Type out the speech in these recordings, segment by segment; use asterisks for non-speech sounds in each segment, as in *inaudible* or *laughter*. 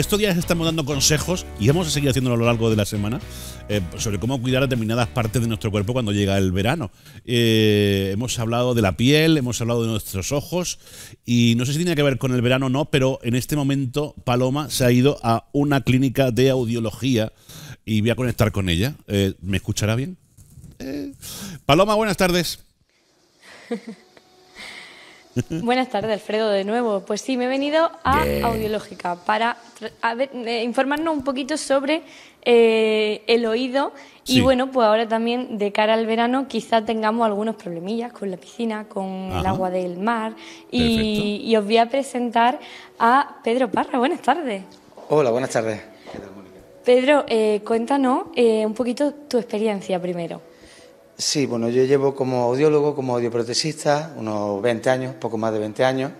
estos días estamos dando consejos y vamos a seguir haciéndolo a lo largo de la semana eh, sobre cómo cuidar determinadas partes de nuestro cuerpo cuando llega el verano. Eh, hemos hablado de la piel, hemos hablado de nuestros ojos y no sé si tiene que ver con el verano o no, pero en este momento Paloma se ha ido a una clínica de audiología y voy a conectar con ella. Eh, ¿Me escuchará bien? Paloma, buenas tardes. *laughs* Buenas tardes, Alfredo, de nuevo. Pues sí, me he venido a Audiológica para eh, informarnos un poquito sobre eh, el oído y bueno, pues ahora también de cara al verano quizá tengamos algunos problemillas con la piscina, con el agua del mar y, os voy a presentar a Pedro Parra. Buenas tardes. Hola, buenas tardes. Pedro, eh, cuéntanos eh, un poquito tu experiencia primero. Sí, bueno, yo llevo como audiólogo, como audioprotesista, unos 20 años, poco más de 20 años,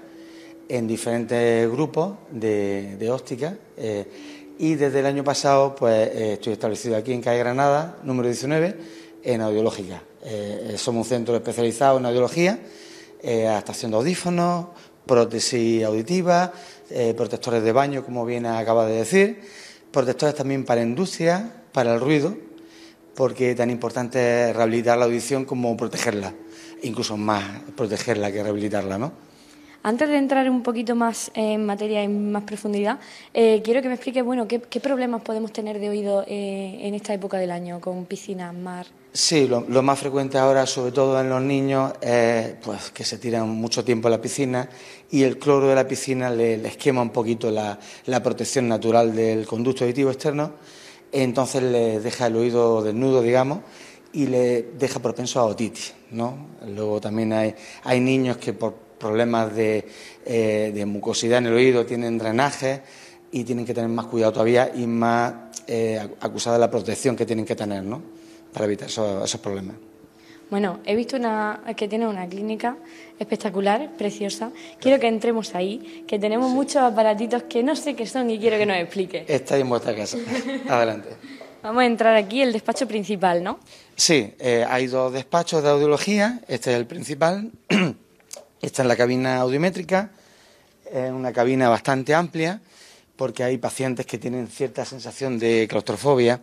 en diferentes grupos de, óptica. Eh, y desde el año pasado, pues eh, estoy establecido aquí en Calle Granada, número 19, en audiológica. Eh, somos un centro especializado en audiología, adaptación de audífonos, prótesis auditiva, protectores de baño, como bien acaba de decir, protectores también para industria, para el ruido, porque tan importante es rehabilitar la audición como protegerla, incluso más protegerla que rehabilitarla, ¿no? Antes de entrar un poquito más en materia en más profundidad, eh, quiero que me expliques, bueno, qué, problemas podemos tener de oído eh, en esta época del año, con piscinas, mar. Sí, lo, más frecuente ahora, sobre todo en los niños, es pues que se tiran mucho tiempo a la piscina y el cloro de la piscina le, les quema un poquito la, la protección natural del conducto auditivo externo entonces le deja el oído desnudo, digamos, y le deja propenso a otitis, ¿no? Luego también hay, hay niños que por problemas de, eh, mucosidad en el oído tienen drenaje y tienen que tener más cuidado todavía y más eh, acusada de la protección que tienen que tener, ¿no? Para evitar esos problemas. Bueno, he visto una que tiene una clínica espectacular, preciosa. Quiero que entremos ahí, que tenemos muchos aparatitos que no sé qué son y quiero que nos explique. *laughs* Estáis en vuestra casa. *laughs* Adelante. Vamos a entrar aquí, el despacho principal, ¿no? Sí, eh, hay dos despachos de audiología. Este es el principal. *clears throat* Esta es la cabina audiométrica. Es una cabina bastante amplia porque hay pacientes que tienen cierta sensación de claustrofobia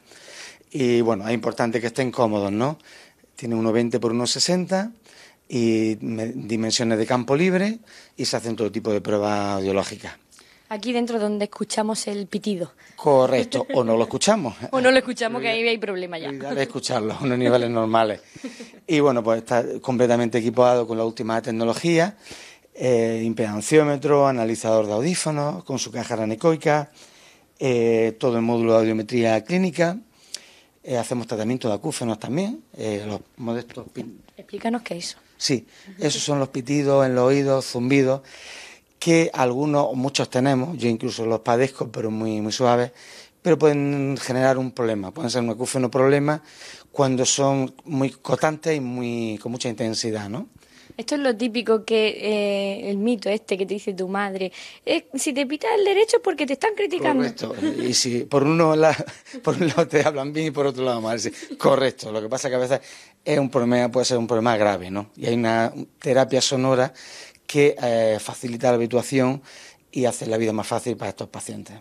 y bueno, es importante que estén cómodos, ¿no? Tiene 1,20 por 1,60 y dimensiones de campo libre y se hacen todo tipo de pruebas audiológicas. Aquí dentro donde escuchamos el pitido. Correcto, o no lo escuchamos. *laughs* o no lo escuchamos, que ahí hay problema ya. de escucharlo unos niveles normales. Y bueno, pues está completamente equipado con la última tecnología, eh, impedanciómetro, analizador de audífonos, con su caja ranecoica, eh, todo el módulo de audiometría clínica, eh, hacemos tratamiento de acúfenos también, eh, los modestos... Explícanos qué eso. Sí, esos son los pitidos en los oídos, zumbidos, que algunos, o muchos tenemos, yo incluso los padezco, pero muy, suaves, pero pueden generar un problema, pueden ser un acúfeno problema cuando son muy cotantes y muy, con mucha intensidad, ¿no? Esto es lo típico que eh, el mito este que te dice tu madre. si te pitas el derecho es porque te están criticando. Correcto. Y si por, uno la, por un lado te hablan bien y por otro lado mal. Correcto. Lo que pasa es que a veces es un problema, puede ser un problema grave, ¿no? Y hay una terapia sonora que eh, facilita la habituación y hace la vida más fácil para estos pacientes.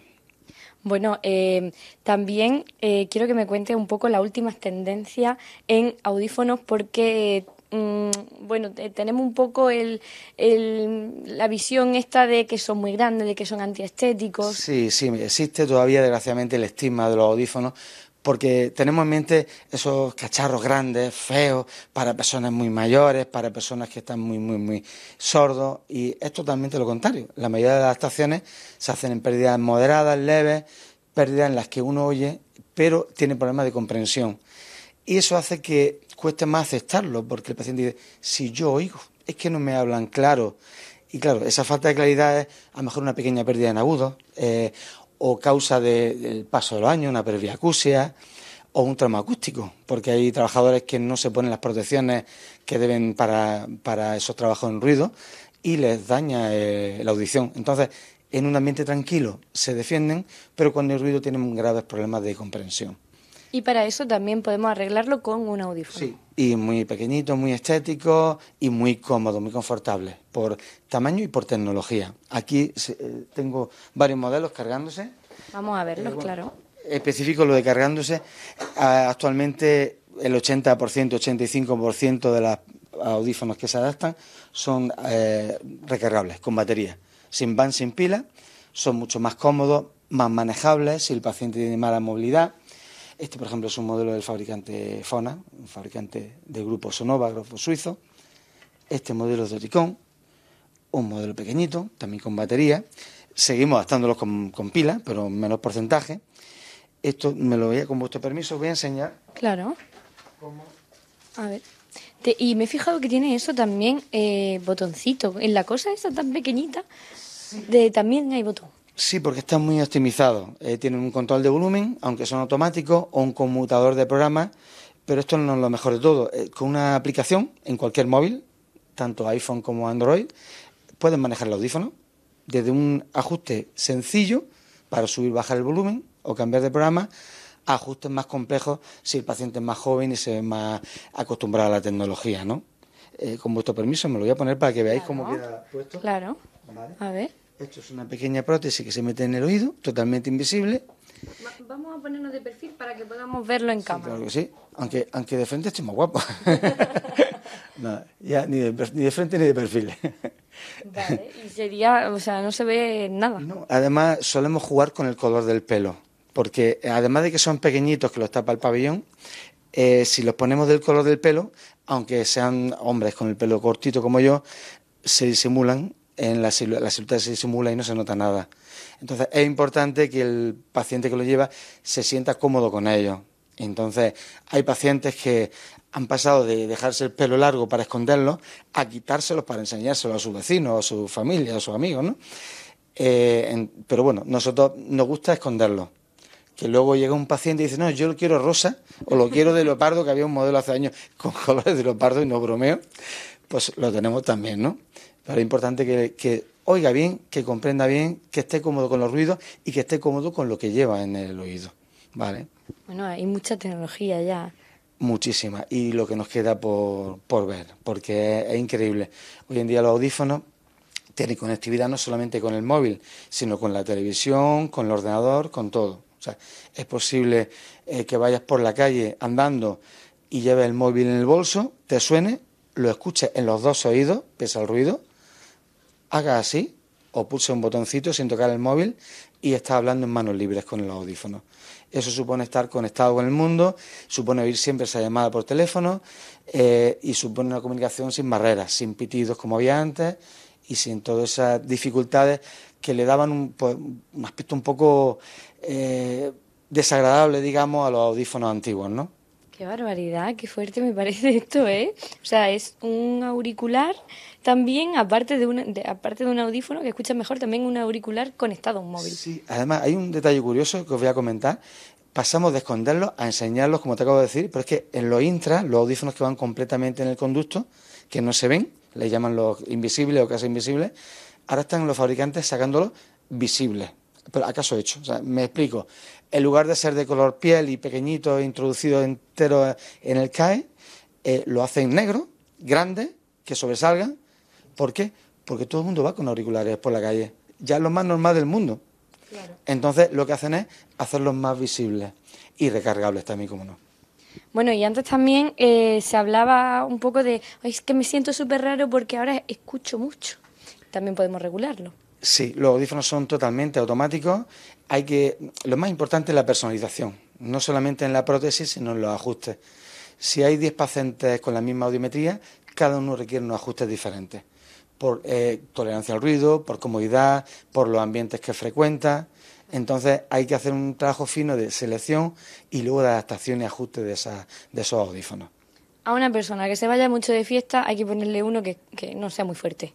Bueno, eh, también quiero que me cuentes un poco las últimas tendencias en audífonos porque Mm, bueno, tenemos un poco la visión esta de que son muy grandes, de que son antiestéticos. Sí, sí, existe todavía desgraciadamente el estigma de los audífonos porque tenemos en mente esos cacharros grandes, feos, para personas muy mayores, para personas que están muy, muy, muy sordos, y es totalmente lo contrario. La mayoría de las adaptaciones se hacen en pérdidas moderadas, leves, pérdidas en las que uno oye, pero tiene problemas de comprensión. Y eso hace que cueste más aceptarlo, porque el paciente dice, si yo oigo, es que no me hablan claro. Y claro, esa falta de claridad es a lo mejor una pequeña pérdida en agudo, eh, o causa del paso de los años, una acústica o un trauma acústico, porque hay trabajadores que no se ponen las protecciones que deben para, para esos trabajos en ruido y les daña eh, la audición. Entonces, en un ambiente tranquilo se defienden, pero cuando hay ruido tienen graves problemas de comprensión. Y para eso también podemos arreglarlo con un audífono. Sí, y muy pequeñito, muy estético y muy cómodo, muy confortable, por tamaño y por tecnología. Aquí eh, tengo varios modelos cargándose. Vamos a verlos, eh, claro. Específico lo de cargándose. Actualmente el 80%, 85% de los audífonos que se adaptan son eh, recargables, con batería. Sin van, sin pila, son mucho más cómodos, más manejables si el paciente tiene mala movilidad este, por ejemplo, es un modelo del fabricante Fona, un fabricante del grupo Sonova, grupo suizo. Este modelo es de Ricón, un modelo pequeñito, también con batería. Seguimos adaptándolos con, pilas, pero menos porcentaje. Esto me lo voy a, con vuestro permiso, voy a enseñar. Claro. A ver. y me he fijado que tiene eso también, eh, botoncito. En la cosa esa tan pequeñita, de, también hay botón. Sí, porque están muy optimizados. Eh, tienen un control de volumen, aunque son automáticos, o un conmutador de programas, pero esto no es lo mejor de todo. Eh, con una aplicación en cualquier móvil, tanto iPhone como Android, pueden manejar el audífono desde un ajuste sencillo para subir, bajar el volumen o cambiar de programa a ajustes más complejos si el paciente es más joven y se ve más acostumbrado a la tecnología, ¿no? Eh, con vuestro permiso me lo voy a poner para que veáis cómo queda puesto. Claro. A ver. Esto es una pequeña prótesis que se mete en el oído, totalmente invisible. Vamos a ponernos de perfil para que podamos verlo en campo. cámara. Claro que sí, aunque, aunque de frente estemos más guapo. *laughs* ni de, frente ni de perfil. vale, y sería, o sea, no se ve nada. además, solemos jugar con el color del pelo, porque además de que son pequeñitos que los tapa el pabellón, eh, si los ponemos del color del pelo, aunque sean hombres con el pelo cortito como yo, se disimulan en la, la se simula y no se nota nada. Entonces es importante que el paciente que lo lleva se sienta cómodo con ello. Entonces hay pacientes que han pasado de dejarse el pelo largo para esconderlo a quitárselos para enseñárselo a su vecino, a su familia, a sus amigos, ¿no? Eh, pero bueno, nosotros nos gusta esconderlo. Que luego llega un paciente y dice, no, yo lo quiero rosa o lo quiero de leopardo, que había un modelo hace años con *laughs* colores de leopardo y no bromeo, pues lo tenemos también, ¿no? Pero es importante que, que oiga bien, que comprenda bien, que esté cómodo con los ruidos y que esté cómodo con lo que lleva en el oído. ¿Vale? Bueno, hay mucha tecnología ya. Muchísima. Y lo que nos queda por, por ver, porque es, increíble. Hoy en día los audífonos tienen conectividad no solamente con el móvil, sino con la televisión, con el ordenador, con todo. O sea, es posible eh, que vayas por la calle andando y lleves el móvil en el bolso, te suene, lo escuches en los dos oídos, pese al ruido, haga así o pulse un botoncito sin tocar el móvil y está hablando en manos libres con los audífonos. Eso supone estar conectado con el mundo, supone oír siempre esa llamada por teléfono eh, y supone una comunicación sin barreras, sin pitidos como había antes y sin todas esas dificultades que le daban un, pues, aspecto un poco eh, desagradable, digamos, a los audífonos antiguos, ¿no? Qué barbaridad, qué fuerte me parece *laughs* esto, ¿eh? O sea, es un auricular también, aparte de, aparte de un audífono que escucha mejor, también un auricular conectado a un móvil. Sí, además hay un detalle curioso que os voy a comentar. Pasamos de esconderlos a enseñarlos, como te acabo de decir, pero es que en los intras, los audífonos que van completamente en el conducto, que no se ven, le llaman los invisibles o casi invisibles, ahora están los fabricantes sacándolos visibles pero acaso hecho. me explico. En lugar de ser de color piel y pequeñito, introducido entero en el CAE, eh, lo hacen negro, grande, que sobresalga. ¿Por qué? Porque todo el mundo va con auriculares por la calle. Ya es lo más normal del mundo. Entonces, lo que hacen es hacerlos más visibles y recargables también, como no. Bueno, y antes también eh, se hablaba un poco de, es que me siento súper raro porque ahora escucho mucho. También podemos regularlo. Sí, los audífonos son totalmente automáticos. Hay que, lo más importante es la personalización, no solamente en la prótesis, sino en los ajustes. Si hay 10 pacientes con la misma audiometría, cada uno requiere unos ajustes diferentes. Por eh, tolerancia al ruido, por comodidad, por los ambientes que frecuenta. Entonces hay que hacer un trabajo fino de selección y luego de adaptación y ajuste de, esos audífonos. A una persona que se vaya mucho de fiesta hay que ponerle uno que no sea muy fuerte.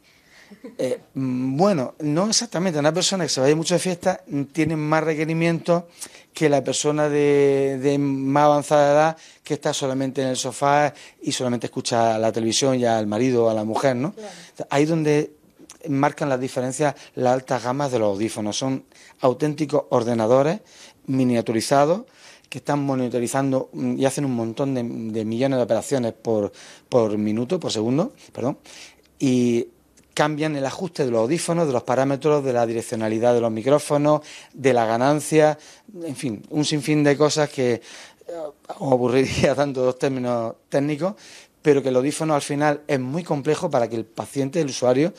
Eh, bueno, no exactamente. Una persona que se vaya mucho de fiesta tiene más requerimientos que la persona de, más avanzada edad que está solamente en el sofá y solamente escucha a la televisión y al marido o a la mujer, ¿no? Ahí donde marcan las diferencias las altas gamas de los audífonos. Son auténticos ordenadores miniaturizados que están monitorizando mm, y hacen un montón de, millones de operaciones por, por minuto, por segundo, perdón, y cambian el ajuste de los audífonos, de los parámetros, de la direccionalidad de los micrófonos, de la ganancia, en fin, un sinfín de cosas que eh, aburriría *laughs* tanto los términos técnicos, pero que el audífono al final es muy complejo para que el paciente, el usuario,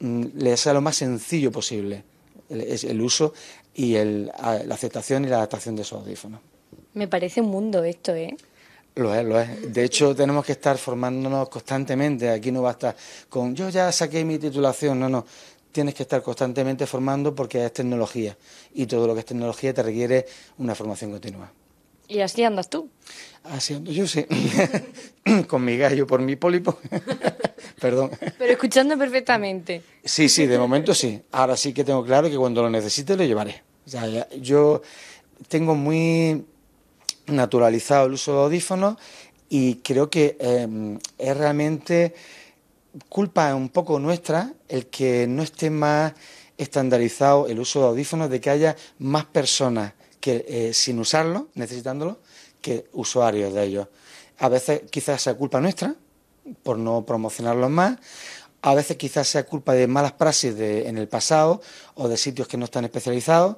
mm, le sea lo más sencillo posible el, el uso y la aceptación y la adaptación de esos audífonos. Me parece un mundo esto, ¿eh? Lo es, lo es. De hecho, tenemos que estar formándonos constantemente. Aquí no basta con yo ya saqué mi titulación. No, no. Tienes que estar constantemente formando porque es tecnología. Y todo lo que es tecnología te requiere una formación continua. ¿Y así andas tú? Así ando yo, sí. *laughs* con mi gallo por mi pólipo. *laughs* Perdón. Pero escuchando perfectamente. Sí, sí, de momento sí. Ahora sí que tengo claro que cuando lo necesite lo llevaré. O sea, yo tengo muy naturalizado el uso de audífonos y creo que em, es realmente culpa un poco nuestra el que no esté más estandarizado el uso de audífonos, de que haya más personas que eh, sin usarlo, necesitándolo, que usuarios de ellos. A veces quizás sea culpa nuestra por no promocionarlos más, a veces quizás sea culpa de malas praxis en el pasado o de sitios que no están especializados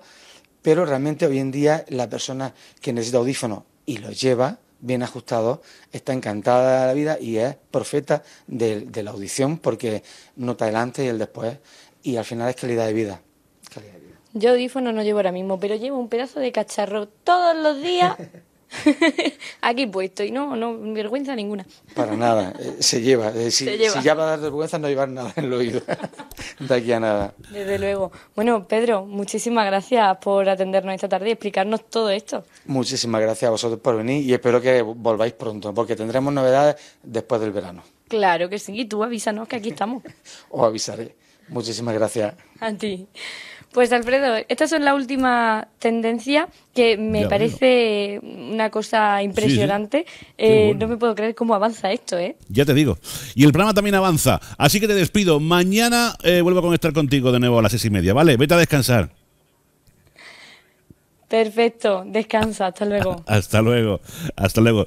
pero realmente hoy en día la persona que necesita audífono y los lleva bien ajustado está encantada de la vida y es profeta de, la audición porque nota el antes y el después y al final es calidad de vida. Calidad de vida. Yo audífono no llevo ahora mismo, pero llevo un pedazo de cacharro todos los días *laughs* *laughs* Aquí puesto y no, no, vergüenza ninguna. Para nada, eh, se, lleva. Eh, si, si, ya va a dar vergüenza, no llevar nada en el oído. *laughs* de aquí a nada. Desde luego. Bueno, Pedro, muchísimas gracias por atendernos esta tarde y explicarnos todo esto. Muchísimas gracias a vosotros por venir y espero que volváis pronto, porque tendremos novedades después del verano. Claro que sí, y tú avísanos que aquí estamos. *laughs* Os avisaré. Muchísimas gracias. A ti. Pues Alfredo, estas son la última tendencia que me parece una cosa impresionante. Eh, no me puedo creer cómo avanza esto, ¿eh? Ya te digo. Y el programa también avanza. Así que te despido. Mañana eh, vuelvo a conectar contigo de nuevo a las seis y media, ¿vale? Vete a descansar. Perfecto. Descansa. Hasta luego. *laughs* hasta luego. Hasta luego.